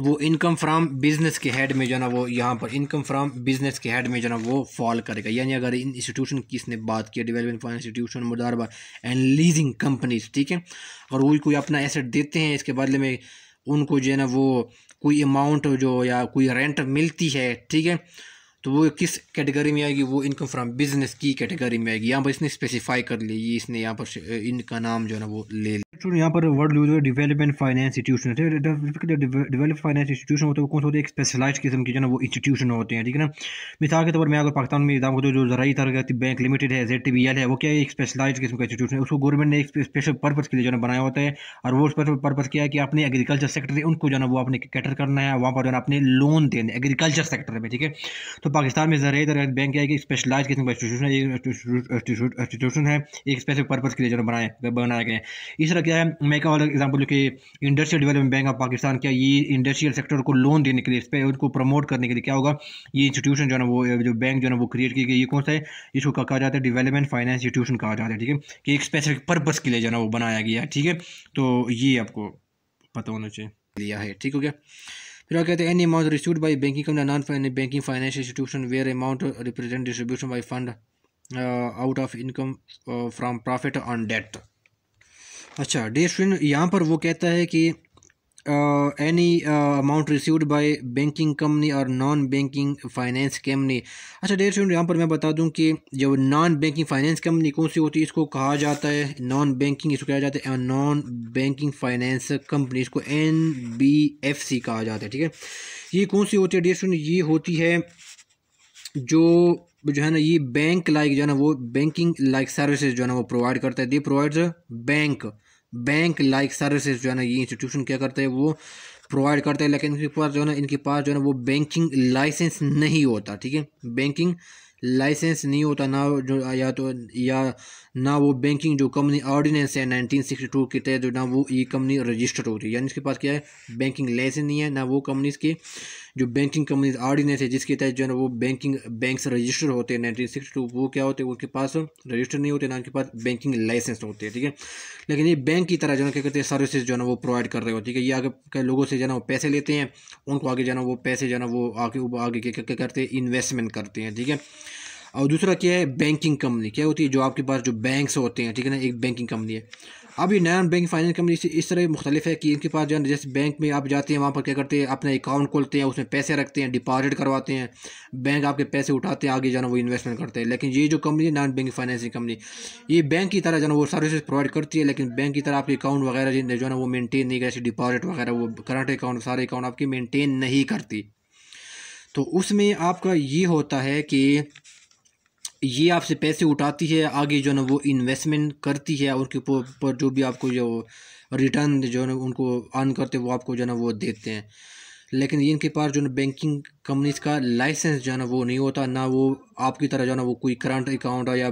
वो इनकम फ्राम बिज़नेस के हेड में जो है ना वो यहाँ पर इनकम फ्राम बिज़नेस के हेड में जो ना वो फॉल करेगा यानी अगर इन इंस्टीट्यूशन की इसने बात की डेवलपमेंट फॉर इंस्टीट्यूशन मुदारबा एंड लीजिंग कंपनीज ठीक है अगर वो कोई अपना एसेट देते हैं इसके बदले में उनको जो है ना वो कोई अमाउंट जो या कोई रेंट मिलती है ठीक है तो वो किस कैटेगरी में आएगी वो इनकम फ्रॉम बिजनेस की कैटेगरी में आएगी यहाँ पर इसने स्पेसिफाई कर ली इसने यहाँ पर इनका नाम जो है ना वो ले स्टूडेंट यहाँ पर word use development finance institution develop finance institution होते हैं कौन से होते हैं एक स्पेशलाइज किस्म के जो ना वो इंस्टीट्यूशन होते हैं ठीक है ना मिसाल के तौर पर मैं अगर पाकिस्तान में इदाम होते जो जराई तरगती बैंक लिमिटेड है जेड टी है वो क्या है एक स्पेशलाइज किस्म का इंस्टीट्यूशन है उसको गवर्नमेंट ने एक स्पेशल पर्पज़ के लिए जो है बनाया होता है और वो स्पेशल पर्पज़ क्या है कि अपने एग्रीकल्चर सेक्टर है उनको जो है वो अपने कैटर करना है वहाँ पर जो है अपने लोन देने एग्रीकल्चर सेक्टर में ठीक है तो पाकिस्तान में जराई तरगत बैंक क्या है कि स्पेशलाइज किस्म का इंस्टीट्यूशन है इंस्टीट्यूशन है एक स्पेशल पर्पज़ के लिए जो बनाए बनाए गए इस तरह क्या है मैं का एग्जाम्पल कि industrial development bank of Pakistan क्या ये इंडस्ट्रियल सेक्टर को लोन देने के लिए इस पर उनको प्रमोट करने के लिए क्या होगा ये इंस्टीट्यूशन जो है ना वो जो बैंक जो है वो क्रिएट की गई ये कौन सा है इसको कहा जाता है डेवलपमेंट फाइनेंस इंस्टीट्यूशन कहा जाता है ठीक है कि एक स्पेसिफिक पर्पज़ के लिए जो है वो बनाया गया है ठीक है तो ये आपको पता होना चाहिए लिया है ठीक हो गया फिर आप कहते हैं any amount received by banking company non banking finance institution where amount represent distribution by fund out of income from profit on debt अच्छा डे स्टूडेंट यहाँ पर वो कहता है कि any amount received by banking company or non banking finance company अच्छा dear student यहाँ पर मैं बता दूँ कि जो नॉन बैंकिंग फाइनेंस कंपनी कौन सी होती है इसको कहा जाता है नॉन बैंकिंग इसको कहा जाता है नॉन बैंकिंग फाइनेंस कंपनी इसको एन बी एफ सी कहा जाता है ठीक है ये कौन सी होती है डेयर स्टूडेंट ये होती है जो जो है ना ये बैंक लाइक जो है ना वो बैंकिंग लाइक सर्विसेज जो है ना वो प्रोवाइड करता है they provides bank bank like services जो है ना ये इंस्टीट्यूशन क्या करते हैं वो प्रोवाइड करते हैं लेकिन इनके पास जो है ना इनके पास जो है ना वो बैंकिंग लाइसेंस नहीं होता ठीक है बैंकिंग लाइसेंस नहीं होता ना जो या तो या ना वो बैंकिंग जो कंपनी ऑर्डिनेंस है नाइनटीन सिक्सटी टू के तहत जो ना वो ई कंपनी रजिस्टर्ड हो रही है यानी इसके पास क्या है बैंकिंग लाइसेंस नहीं है ना वो कंपनीज के जो बैंकिंग कंपनीज ऑर्डिनेंस है जिसके तहत जो है ना वो बैंकिंग बैंक रजिस्टर होते हैं नाइनटीन सिक्सटी टू वो क्या होते हैं उनके पास रजिस्टर नहीं होते ना उनके पास बैंकिंग लाइसेंस होते हैं ठीक है लेकिन ये बैंक की तरह जो है क्या करते हैं सर्विसेज जो है ना वो प्रोवाइड कर रहे होते हैं ये आगे कई लोगों से जो है वो पैसे लेते हैं उनको आगे जाना वो पैसे जो है ना वो आगे आगे क्या करते हैं इन्वेस्टमेंट करते हैं ठीक है और दूसरा क्या है बैंकिंग कंपनी क्या होती है जो आपके पास जो बैंक्स होते हैं ठीक है ना एक बैंकिंग कंपनी है अब ये नॉन बैंक फाइनेंस कंपनी इस तरह मुख्तलिफ है कि इनके पास जो जैसे बैंक में आप जाते हैं वहाँ पर क्या करते हैं अपना अकाउंट खोलते हैं उसमें पैसे रखते हैं डिपॉजिट करवाते हैं बैंक आपके पैसे उठाते हैं आगे जाना वो इन्वेस्टमेंट करते हैं लेकिन ये जो कंपनी है नॉन बैंक फाइनेंसिंग कंपनी ये बैंक की तरह जो वो सर्विसेज प्रोवाइड करती है लेकिन बैंक की तरह आपके अकाउंट वगैरह जो है ना वो मेनटेन नहीं करती डिपॉजिट वगैरह वो करंट अकाउंट सारे अकाउंट आपकी मेनटेन नहीं करती तो उसमें आपका ये होता है कि ये आपसे पैसे उठाती है आगे जो है ना वो इन्वेस्टमेंट करती है और के ऊपर जो भी आपको जो रिटर्न जो है ना उनको अर्न करते वो आपको जो है ना वो देते हैं लेकिन इनके पास जो है बैंकिंग कंपनीज का लाइसेंस जो है ना वो नहीं होता ना वो आपकी तरह जो है ना वो कोई करंट अकाउंट या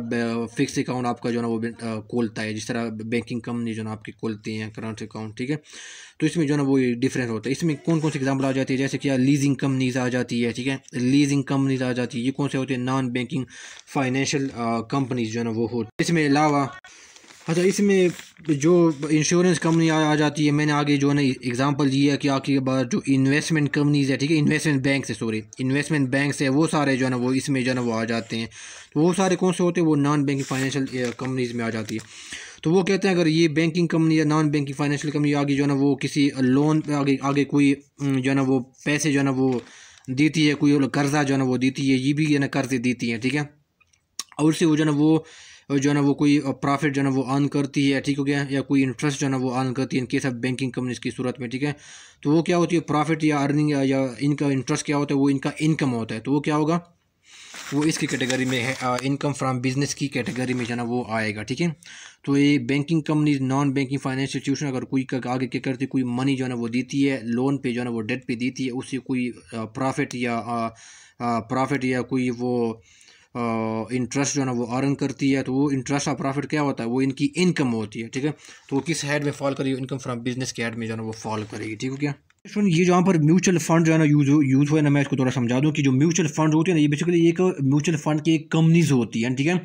फिक्स अकाउंट आपका जो है ना वो खोलता है जिस तरह बैंकिंग कंपनी जो है ना आपकी खोलती हैं करंट अकाउंट ठीक है तो इसमें जो है ना वो डिफरेंस होता है इसमें कौन कौन सी एग्जाम्पल आ जाती है जैसे कि लीजिंग कंपनीज आ जाती है ठीक है लीजिंग कंपनीज आ जाती है ये कौन से होते हैं नॉन बैंकिंग फाइनेंशियल कंपनीज जो है ना वो होती है इसमें अलावा अच्छा इसमें जो इंश्योरेंस कंपनी आ, जाती है मैंने आगे जो है ना एग्ज़ाम्पल दिया कि आखिर बार जो इन्वेस्टमेंट कंपनीज है ठीक है इन्वेस्टमेंट बैंक है सॉरी इन्वेस्टमेंट बैंक है वो सारे जो है ना वो इसमें जो है ना वो आ जाते हैं तो वो सारे कौन से होते हैं वो नॉन बैंकिंग फाइनेंशियल कंपनीज में आ जाती है तो वो कहते हैं अगर ये बैंकिंग कंपनी या नॉन बैंकिंग फाइनेंशियल कंपनी आगे जो है ना वो किसी लोन आगे आगे कोई जो है ना वो पैसे जो है ना वो देती है कोई कर्जा जो है ना वो देती है ये भी जो है ना कर्जे देती है ठीक है और उससे वो जो है ना वो जो है ना वो कोई प्रॉफिट जो है ना वो अर्न करती है ठीक हो गया या कोई इंटरेस्ट जो है ना वो अर्न करती है in case of banking companies की सूरत में ठीक है तो वो क्या होती है प्रॉफिट या अर्निंग या इनका इंटरेस्ट क्या होता है वो इनका इनकम होता है तो वो क्या होगा वो इसकी कैटेगरी में है इनकम फ्राम बिजनेस की कैटेगरी में जो ना वो आएगा ठीक है तो ये banking companies non banking finance institution अगर कोई का आगे क्या करती है कोई मनी जो है ना वो देती है लोन पे जो है ना वो डेट पे देती है उससे कोई प्रॉफिट या प्रॉफिट या कोई वो इंटरेस्ट जो है ना वो अर्न करती है तो वो इंटरेस्ट और प्रॉफिट क्या होता है वो इनकी इनकम होती है ठीक है तो वो किस हेड में फॉल करेगी इनकम फ्रॉम बिजनेस के हेड में जो है ना वो फॉल करेगी ठीक है क्या सुन ये जहाँ पर म्यूचुअल फंड जो है ना यूज यूज़ हुआ है ना मैं इसको थोड़ा समझा दूँ कि जो म्यूचुअल फंड होते हैं ना ये बेसिकली एक म्यूचुअल फंड की एक कंपनीज होती है ठीक है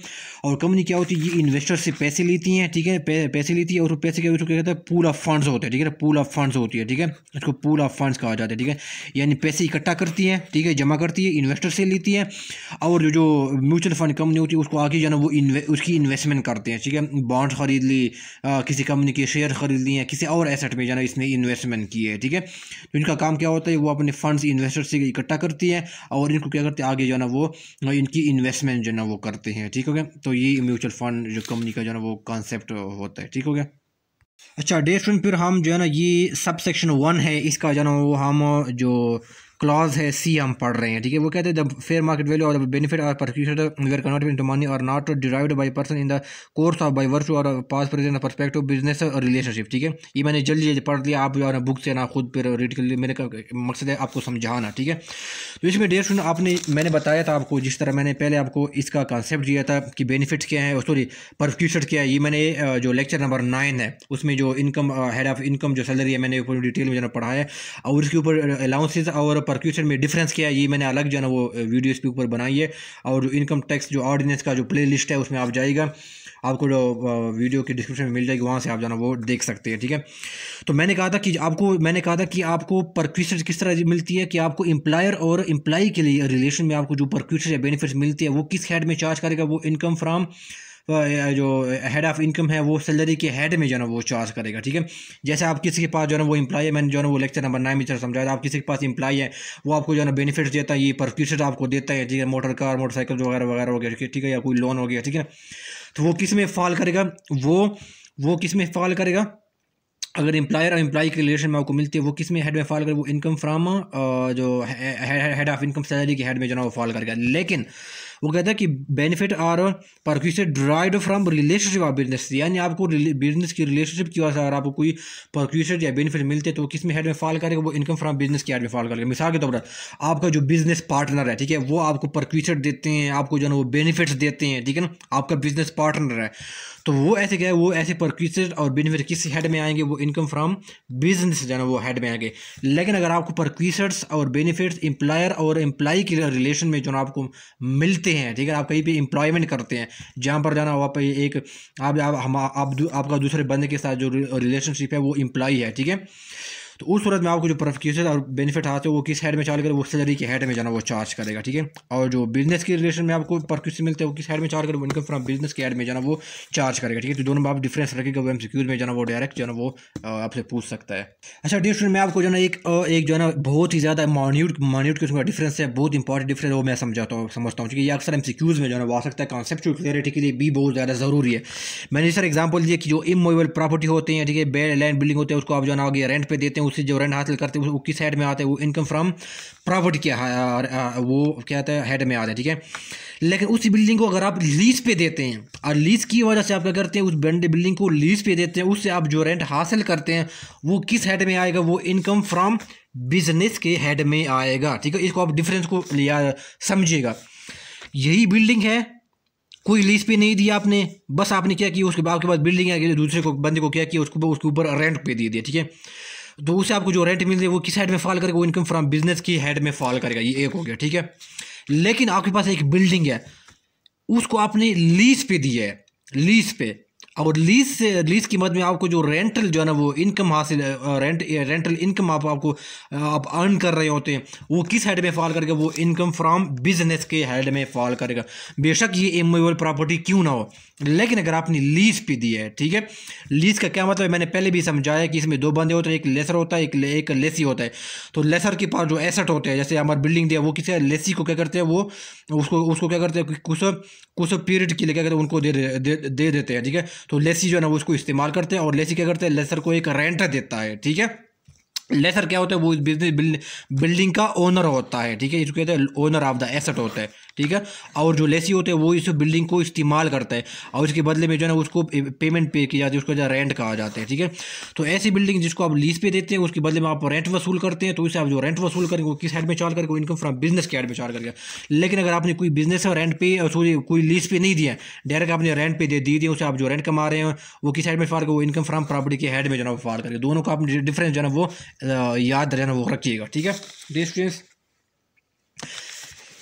और कंपनी क्या होती है ये इन्वेस्टर से पैसे लेती हैं ठीक है पैसे लेती है और पैसे क्या होते कहते हैं पूल ऑफ फंड्स होते हैं ठीक है पूल ऑफ फंड्स होती है ठीक है इसको पूल ऑफ फंड्स कहा जाता है ठीक है यानी पैसे इकट्ठा करती है ठीक है जमा करती है इन्वेस्टर से लेती है और जो जो म्यूचुअल फंड कंपनी होती है उसको आगे जो है ना वो उसकी इन्वेस्टमेंट करते हैं ठीक है बॉन्ड खरीद ली किसी कंपनी के शेयर खरीद लिए किसी और एसेट में जो है इसने इन्वेस्टमेंट की है ठीक है तो इनका काम क्या होता है वो अपने फंड्स इन्वेस्टर से इकट्ठा करती है और इनको क्या करते हैं आगे जो है ना वो इनकी इन्वेस्टमेंट जो है ना वो करते हैं ठीक हो गया तो ये म्यूचुअल फंड जो कंपनी का जो है ना वो कॉन्सेप्ट होता है ठीक हो गया अच्छा डेयर फिर हम जो है ना ये सब सेक्शन वन है इसका जो है ना वो हम जो क्लॉज है सी हम पढ़ रहे हैं ठीक है वो कहते हैं the fair market value or benefit or perquisite were convert to money or not derived by person in the course of by virtue or past present perspective business or relationship ठीक है ये मैंने जल्दी जल्दी पढ़ लिया आप जो है बुक से ना खुद पर रीड कर लिया मेरे का मकसद है आपको समझाना ठीक है तो इसमें डेढ़ सुन आपने मैंने बताया था आपको जिस तरह मैंने पहले आपको इसका कॉन्सेप्ट दिया था कि बेनिफिट्स क्या है सॉरी परफ्यूशन क्या है ये मैंने जो लेक्चर नंबर नाइन है उसमें जो इनकम हेड ऑफ इनकम जो सैलरी है मैंने ऊपर डिटेल में जो पढ़ाया और उसके ऊपर अलाउंसेज और परक्यूशन में डिफरेंस क्या है ये मैंने अलग जो है ना वो वीडियो इसके ऊपर बनाई है और जो इनकम टैक्स जो ऑर्डिनेंस का जो प्ले लिस्ट है उसमें आप जाएगा आपको जो वीडियो की डिस्क्रिप्शन में मिल जाएगी वहाँ से आप जाना वो देख सकते हैं ठीक है तो मैंने कहा था कि आपको मैंने कहा था कि आपको परक्यूशन किस तरह मिलती है कि आपको इम्प्लायर और इम्प्लाई के लिए रिलेशन में आपको जो परक्यूशन या बेनिफिट्स मिलती है वो किस हेड में चार्ज करेगा वो इनकम फ्राम तो, जो हेड ऑफ इनकम है वो सैलरी के हेड में जो है ना वो चार्ज करेगा ठीक है जैसे आप किसी के पास जो है ना वो इम्प्लाई है मैंने जो है ना वो लेक्चर नंबर नाइन में समझाया आप किसी के पास इम्प्लाई है वो आपको जो है ना बेनिफिट्स देता है ये परफ्यूचर आपको देता है ठीक है मोटर कार मोटरसाइकिल वगैरह वगैरह हो गया ठीक है या कोई लोन हो गया ठीक है तो वो किस में फॉल करेगा वो वो किस में फॉल करेगा अगर एम्प्लायर और इंप्लाई के रिलेशन में आपको मिलती है वो किस में हेड में फॉल करेगा वो इनकम फ्राम जो हेड ऑफ इनकम सैलरी के हेड में जो है वो फॉल करेगा लेकिन वो कहता है कि benefit or perquisite derived from relationship of business यानी आपको बिजनेस की रिलेशनशिप की वजह से अगर आपको कोई परक्यूशन या बेनिफिट मिलते तो किस में हेड में फॉल करेगा वो इनकम फ्राम बिजनेस की हेड में फॉल करेगा मिसाल के तौर पर आपका जो बिजनेस पार्टनर है ठीक है वो आपको परक्यूशन देते हैं आपको जो है वो बेनिफिट्स देते हैं ठीक है ना आपका बिजनेस पार्टनर है तो वो ऐसे क्या है वो ऐसे परक्यूसेज और बेनिफिट किस हेड में आएंगे वो इनकम फ्रॉम बिजनेस जाना वो हेड में आएंगे लेकिन अगर आपको परक्यूसर्स और बेनिफिट्स एम्प्लॉयर और एम्प्लाई के रिलेशन में जो ना आपको मिलते हैं ठीक है आप कहीं पर एम्प्लॉयमेंट करते हैं जहाँ पर जाना वहाँ पर एक आप, आप हम आप, आपका दूसरे बंदे के साथ जो रिलेशनशिप है वो एम्प्लॉय है ठीक है तो उस सूरत में आपको जो प्रोफिक्यूशन और बेनिफिट आते हैं वो किस हेड में चार्ज करेगा वो सैलरी के हेड में जाना वो चार्ज करेगा ठीक है और जो बिजनेस के रिलेशन में आपको प्रोफ्यूस मिलते हैं वो किस हेड में चार्ज करेगा इनकम फ्रॉम बिजनेस के हेड में जाना वो चार्ज करेगा ठीक है तो दोनों में आप डिफ्रेंस रखेगा वो एम में जाना वो डायरेक्ट है वो आपसे पूछ सकता है अच्छा डियर में आपको जो है एक एक जो है ना बहुत ही ज़्यादा मान्यूट मॉन्यूट किस्म का डिफरेंस है बहुत इंपॉर्टेंट डिफरेंस वो मैं समझाता हूँ समझता हूँ क्योंकि ये अक्सर एम में जो है वो आ सकता है कॉन्सेप्ट क्लियरिटी के लिए भी बहुत ज़्यादा ज़रूरी है मैंने सर एग्जाम्पल दिया कि जो इमोबल प्रॉपर्टी होते हैं ठीक है बेड लैंड बिल्डिंग होते हैं उसको आप जो ना आगे रेंट पर देते हैं हैं उससे जो रेंट हासिल करते हैं वो किस हेड में आते हैं वो इनकम फ्राम प्रॉफिट क्या वो क्या आता है हेड में आता है ठीक है लेकिन उस बिल्डिंग को अगर आप लीज पे देते हैं और लीज की वजह से आप क्या करते हैं उस बिल्डिंग को लीज पे देते हैं उससे आप जो रेंट हासिल करते हैं वो किस हेड में आएगा वो इनकम फ्राम बिजनेस के हेड में आएगा ठीक है इसको आप डिफरेंस को लिया समझिएगा यही बिल्डिंग है कोई लीज पे नहीं दिया आपने बस आपने क्या किया उसके बाद के बाद बिल्डिंग आ गई दूसरे को बंदे को क्या किया उसको उसके ऊपर रेंट पे दे दिया ठीक है तो उसे आपको जो रेंट मिल रही है वो किस हेड में फॉल करेगा वो इनकम फ्रॉम बिजनेस की हेड में फॉल करेगा ये एक हो गया ठीक है लेकिन आपके पास एक बिल्डिंग है उसको आपने लीज पे दी है लीज पे और लीज से लीज कीमत में आपको जो रेंटल जो है ना वो इनकम हासिल रेंट रेंटल इनकम आप आपको आप अर्न कर रहे होते हैं वो किस हेड में फॉल करेगा वो इनकम फ्राम बिजनेस के हेड में फॉल करेगा बेशक ये इमोबल प्रॉपर्टी क्यों ना हो लेकिन अगर आपने लीज पे दी है ठीक है लीज का क्या मतलब है मैंने पहले भी समझाया कि इसमें दो बंदे होते हैं एक लेसर होता है एक ले, एक लेसी होता है तो लेसर के पास जो एसेट होते हैं जैसे हमारे बिल्डिंग दिया वो किसी लेसी को क्या करते हैं वो उसको उसको क्या करते हैं कुछ कुछ पीरियड के लिए क्या करते हैं उनको दे दे देते हैं ठीक है तो लेसी जो है ना वो इसको इस्तेमाल करते हैं और लेसी क्या करते हैं लेसर को एक रेंट देता है ठीक है लेसर क्या होता है वो इस बिजनेस बिल्डिंग का ओनर होता है ठीक है इसको कहते हैं ओनर ऑफ द एसेट होता है ठीक है और जो लेसी होते हैं वो इस बिल्डिंग को इस्तेमाल करता है और इसके बदले में जो है ना उसको पेमेंट पे की जाती है उसको जो रेंट कहा जाता है ठीक है तो ऐसी बिल्डिंग जिसको आप लीज पे देते हैं उसके बदले में आप रेंट वसूल करते हैं तो इसे आप जो रेंट वसूल करेंगे वो किस हेड में चार्ज करेंगे इनकम फ्रॉम बिजनेस के हेड में चार्ज करके लेकिन अगर आपने कोई बिजनेस और रेंट पे सॉरी कोई लीज पे नहीं दिया डायरेक्ट आपने रेंट पे दे दिए उसे आप जो रेंट कमा रहे हैं वो किस हेड में फार वो इनकम फ्राम प्रॉपर्टी के हेड में जो है वो फार करेंगे दोनों का आप डिफरेंस जो है वो याद जो है वो रखिएगा ठीक है डिस्टेंस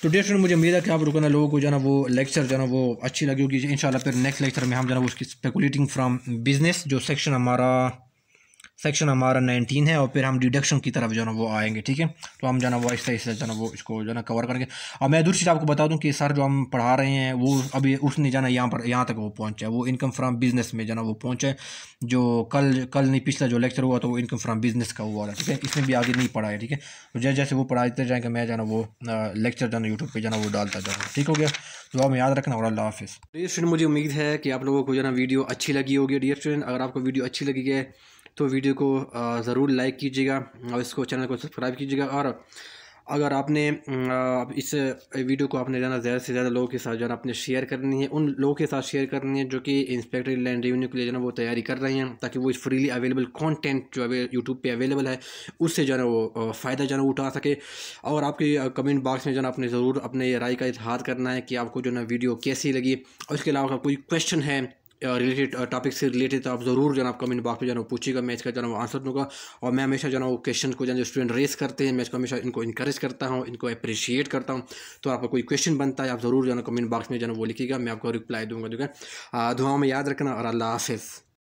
तो डेस्ट स्टूडेंट मुझे उम्मीद है कि आप रुकना लोगों को जाना वो लेक्चर जाना वो अच्छी लगी होगी इन फिर नेक्स्ट लेक्चर में हम जाना वो उसकी स्पेकुलेटिंग फ्राम बिज़नेस जो सेक्शन हमारा सेक्शन हमारा नाइनटीन है और फिर हम डिडक्शन की तरफ जो है ना वो आएंगे ठीक है तो हम जो है ना वो आहिस्ता आहिस्ता जो है वो इसको जो है ना कवर करेंगे और मैं दूसरी चीज़ आपको बता दूं कि सर जो हम पढ़ा रहे हैं वो अभी उसने जाना यहाँ पर यहाँ तक वो पहुँचा है वो इनकम फ्राम बिज़नेस में जाना वो पहुँचा जो कल कल नहीं पिछला जो लेक्चर हुआ तो वो इनकम फ्राम बिज़नेस का हुआ था ठीक है इसने भी आगे नहीं पढ़ा है ठीक है तो जैसे जैसे वो पढ़ाते जाएंगे मैं जाना वो लेक्चर जाना यूट्यूब पर जाना वो डालता जाऊँगा ठीक हो गया तो आप याद रखना और अल्लाह हाफिज़ डियर स्टूडेंट मुझे उम्मीद है कि आप लोगों को जो ना वीडियो अच्छी लगी होगी डियर स्टूडेंट अगर आपको वीडियो अच्छी लगी है तो वीडियो को ज़रूर लाइक कीजिएगा और इसको चैनल को सब्सक्राइब कीजिएगा और अगर आपने इस वीडियो को आपने जाना ज़्यादा से ज़्यादा लोगों के साथ जाना आपने शेयर करनी है उन लोगों के साथ शेयर करनी है जो कि इंस्पेक्टर लैंड रेवेन्यू के लिए जाना वो तैयारी कर रहे हैं ताकि वो इस फ्रीली अवेलेबल कंटेंट जो यूट्यूब पे अवेलेबल है उससे जाना वो फ़ायदा जाना उठा सके और आपके कमेंट बॉक्स में जाना आपने ज़रूर अपने राय का इजहार करना है कि आपको जो ना वीडियो कैसी लगी और इसके अलावा कोई क्वेश्चन है रिलेटेड टॉपिक से रिलेटेड तो आप ज़रूर जो आप कमेंट बॉक्स में जाना पूछिएगा मैं इसका जाना आंसर दूंगा और मैं हमेशा वो क्वेश्चन को जो स्टूडेंट रेस करते हैं मैं इसको हमेशा इनको इनक्रेज करता हूँ इनको अप्रिशिएट करता हूँ तो आपका कोई क्वेश्चन बनता है आप ज़रूर जाना कमेंट बॉक्स में जाना वो लिखिएगा मैं आपको रिप्लाई दूँगा ठीक है दुआओं में याद रखना और अल्लाह हाफिज़